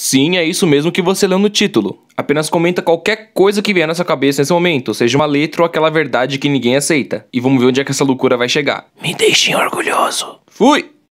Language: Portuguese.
Sim, é isso mesmo que você leu no título. Apenas comenta qualquer coisa que vier na sua cabeça nesse momento, seja uma letra ou aquela verdade que ninguém aceita. E vamos ver onde é que essa loucura vai chegar. Me deixem orgulhoso. Fui!